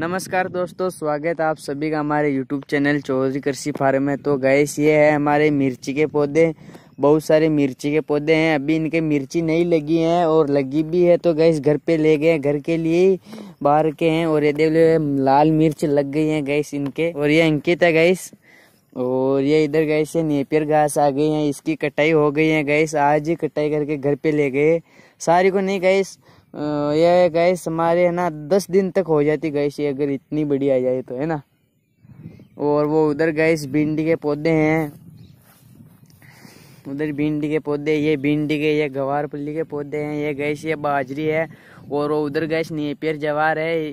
नमस्कार दोस्तों स्वागत आप सभी का हमारे यूट्यूब चैनल चौधरी कृषि फार्म में तो गैस ये है हमारे मिर्ची के पौधे बहुत सारे मिर्ची के पौधे हैं अभी इनके मिर्ची नहीं लगी हैं और लगी भी है तो गैस घर पे ले गए घर के लिए बाहर के हैं और ये देख लाल मिर्च लग गई है गैस इनके और ये अंकित है गैस और ये इधर गैस से नेपियर घास आ गई है इसकी कटाई हो गई है गैस आज ही कटाई करके घर पे ले गए सारी को नहीं गैस यह गैस हमारे है ना दस दिन तक हो जाती गैस ये अगर इतनी बड़ी आ जाए तो है ना और वो उधर गैस भिंडी के पौधे हैं उधर भिंडी के पौधे ये भिंडी के ये गवार पल्ली के पौधे हैं ये गैस ये बाजरी है और वो उधर गैस नेपियर जवार है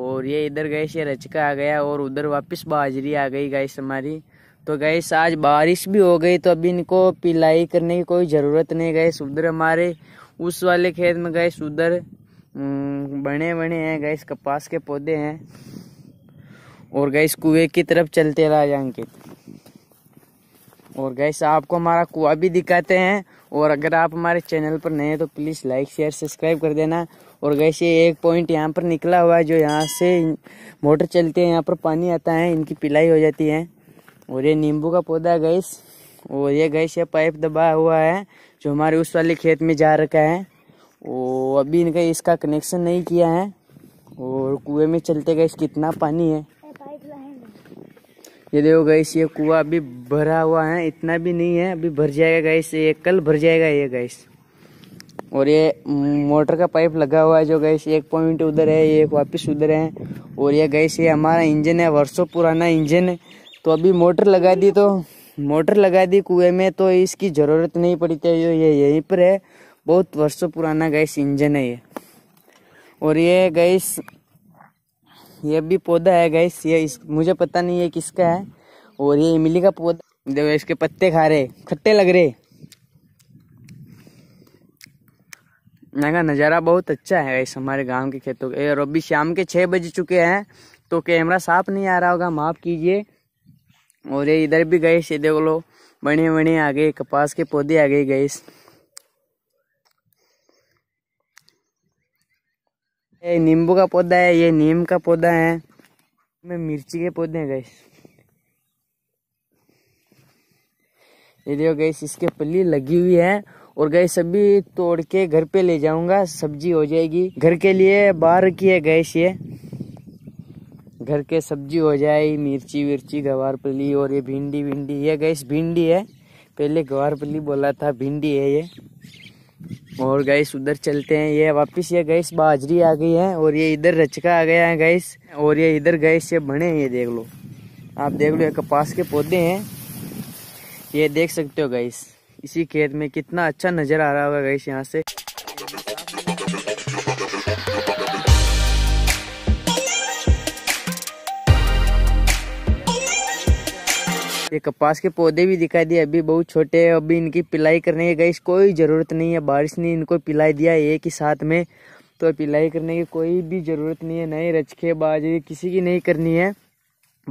और ये इधर गैस ये रचका आ गया और उधर वापस बाजरी आ गई गैस हमारी तो गैस आज बारिश भी हो गई तो अभी इनको पिलाई करने की कोई ज़रूरत नहीं गैस उधर हमारे उस वाले खेत में गैस उधर हम्म, बने बने हैं गैस कपास के पौधे हैं और गैस कुएं की तरफ चलते रहा अंकित और गैस आपको हमारा कुआ भी दिखाते हैं और अगर आप हमारे चैनल पर नए हैं तो प्लीज़ लाइक शेयर सब्सक्राइब कर देना और गैस ये एक पॉइंट यहाँ पर निकला हुआ है जो यहाँ से मोटर चलती है यहाँ पर पानी आता है इनकी पिलाई हो जाती है और ये नींबू का पौधा है गैस और ये गैस ये पाइप दबा हुआ है जो हमारे उस वाले खेत में जा रखा है और अभी इनका इसका कनेक्शन नहीं किया है और कुएं में चलते गए कितना पानी है ये देखो गैस ये कुआ अभी भरा हुआ है इतना भी नहीं है अभी भर जाएगा गैस ये कल भर जाएगा ये गैस और ये मोटर का पाइप लगा हुआ है जो गैस एक पॉइंट उधर है एक वापस उधर है और ये गैस ये हमारा इंजन है वर्षों पुराना इंजन है तो अभी मोटर लगा दी तो मोटर लगा दी कुएं में तो इसकी ज़रूरत नहीं पड़ी थी ये यहीं पर है बहुत वर्षों पुराना गैस इंजन है ये और ये गैस ये भी पौधा है गैस ये इस मुझे पता नहीं है किसका है और ये इमली का पौधा देखो इसके पत्ते खा रहे खट्टे लग रहे यहाँ नज़ारा बहुत अच्छा है गैस हमारे गांव के खेतों के और अभी शाम के छः बज चुके हैं तो कैमरा साफ नहीं आ रहा होगा माफ़ कीजिए और ये इधर भी गए ये देख लो बने बने आ गए कपास के पौधे आ गए गए ये नींबू का पौधा है ये नीम का पौधा है मैं मिर्ची के पौधे हैं गए ये देखो गैस इसके पल्ली लगी हुई है और गए सभी तोड़ के घर पे ले जाऊंगा सब्जी हो जाएगी घर के लिए बाहर की है गैस ये घर के सब्जी हो जाए मिर्ची विर्ची गवार पली और ये भिंडी भिंडी ये गैस भिंडी है पहले गवार पली बोला था भिंडी है ये और गैस उधर चलते हैं ये वापस ये गैस बाजरी आ गई है और ये इधर रचका आ गया है गैस और ये इधर गैस ये बने हैं ये देख लो आप देख लो ये कपास के पौधे हैं ये देख सकते हो गैस इसी खेत में कितना अच्छा नज़र आ रहा होगा गैस यहाँ से ये कपास के पौधे भी दिखाई दिए अभी बहुत छोटे हैं अभी इनकी पिलाई करने की गई कोई ज़रूरत नहीं है बारिश ने इनको पिलाई दिया एक ही साथ में तो पिलाई करने की कोई भी ज़रूरत नहीं है नहीं रचखेबाजी किसी की नहीं करनी है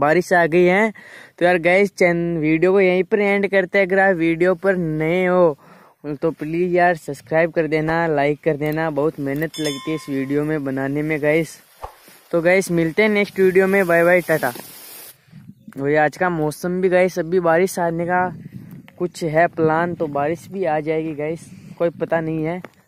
बारिश आ गई है तो यार गए चैन वीडियो को यहीं पर एंड करते हैं अगर आप वीडियो पर नए हो तो प्लीज़ यार सब्सक्राइब कर देना लाइक कर देना बहुत मेहनत लगती है इस वीडियो में बनाने में गैस तो गैस मिलते हैं नेक्स्ट वीडियो में बाय बाय टाटा वही आज का मौसम भी गई अभी बारिश आने का कुछ है प्लान तो बारिश भी आ जाएगी गई कोई पता नहीं है